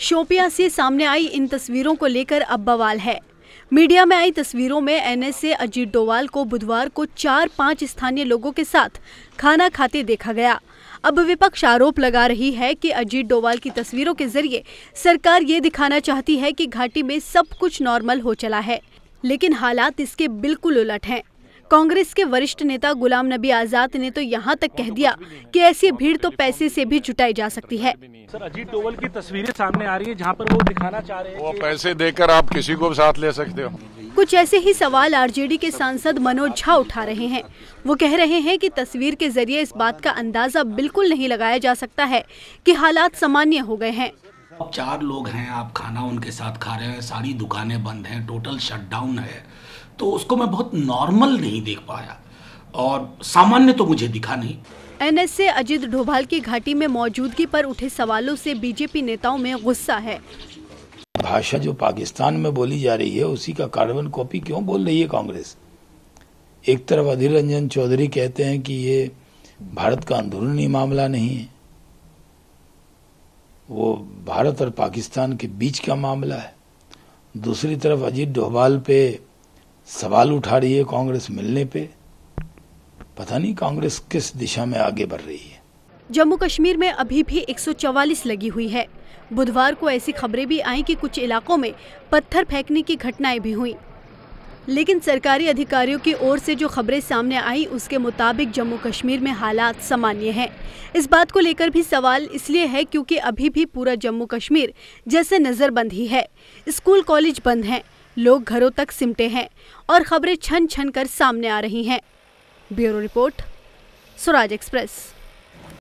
शोपिया से सामने आई इन तस्वीरों को लेकर अब बवाल है मीडिया में आई तस्वीरों में एनएसए अजीत डोवाल को बुधवार को चार पांच स्थानीय लोगों के साथ खाना खाते देखा गया अब विपक्ष आरोप लगा रही है कि अजीत डोवाल की तस्वीरों के जरिए सरकार ये दिखाना चाहती है कि घाटी में सब कुछ नॉर्मल हो चला है लेकिन हालात इसके बिल्कुल उलट हैं कांग्रेस के वरिष्ठ नेता गुलाम नबी आजाद ने तो यहाँ तक कह दिया कि ऐसी भीड़ तो पैसे से भी जुटाई जा सकती है सर अजीत डोवल की तस्वीरें सामने आ रही है जहाँ पर वो दिखाना चाह रहे हैं वो पैसे देकर आप किसी को साथ ले सकते हो कुछ ऐसे ही सवाल आरजेडी के सांसद मनोज झा उठा रहे हैं वो कह रहे हैं कि तस्वीर के जरिए इस बात का अंदाजा बिल्कुल नहीं लगाया जा सकता है कि हालात सामान्य हो गए हैं चार लोग हैं आप खाना उनके साथ खा रहे हैं सारी दुकानें बंद हैं टोटल शटडाउन है तो उसको मैं बहुत नॉर्मल नहीं देख पाया और सामान्य तो मुझे दिखा नहीं एनएसए अजीत डोभाल की घाटी में मौजूदगी पर उठे सवालों से बीजेपी नेताओं में गुस्सा है भाषा जो पाकिस्तान में बोली जा रही है उसी का कार्बन कॉपी क्यों बोल रही है कांग्रेस एक तरफ अधीर रंजन चौधरी कहते हैं कि ये भारत का अंदरूनी मामला नहीं है वो भारत और पाकिस्तान के बीच का मामला है दूसरी तरफ अजीत डोभाल पे सवाल उठा रही है कांग्रेस मिलने पे पता नहीं कांग्रेस किस दिशा में आगे बढ़ रही है जम्मू कश्मीर में अभी भी 144 लगी हुई है बुधवार को ऐसी खबरें भी आई कि कुछ इलाकों में पत्थर फेंकने की घटनाएं भी हुई लेकिन सरकारी अधिकारियों की ओर से जो खबरें सामने आई उसके मुताबिक जम्मू कश्मीर में हालात सामान्य हैं इस बात को लेकर भी सवाल इसलिए है क्योंकि अभी भी पूरा जम्मू कश्मीर जैसे नज़रबंद ही है स्कूल कॉलेज बंद हैं लोग घरों तक सिमटे हैं और खबरें छन छन कर सामने आ रही हैं ब्यूरो रिपोर्ट स्वराज एक्सप्रेस